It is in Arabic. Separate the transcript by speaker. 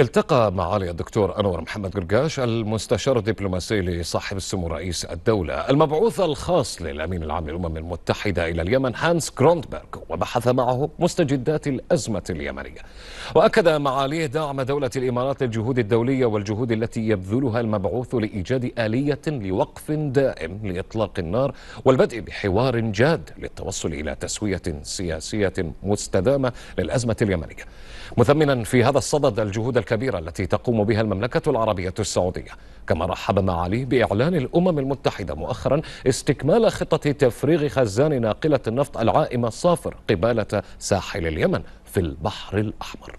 Speaker 1: التقى معالي الدكتور أنور محمد قرقاش المستشار الدبلوماسي لصاحب السمو رئيس الدولة المبعوث الخاص للأمين العام للأمم المتحدة إلى اليمن هانس كروندبرغ وبحث معه مستجدات الأزمة اليمنية وأكد معاليه دعم دولة الإمارات للجهود الدولية والجهود التي يبذلها المبعوث لإيجاد آلية لوقف دائم لإطلاق النار والبدء بحوار جاد للتوصل إلى تسوية سياسية مستدامة للأزمة اليمنية مثمنا في هذا الصدد الجهود الكبيرة التي تقوم بها المملكة العربية السعودية كما رحب معاليه بإعلان الأمم المتحدة مؤخرا استكمال خطة تفريغ خزان ناقلة النفط العائمة صافر قبالة ساحل اليمن في البحر الأحمر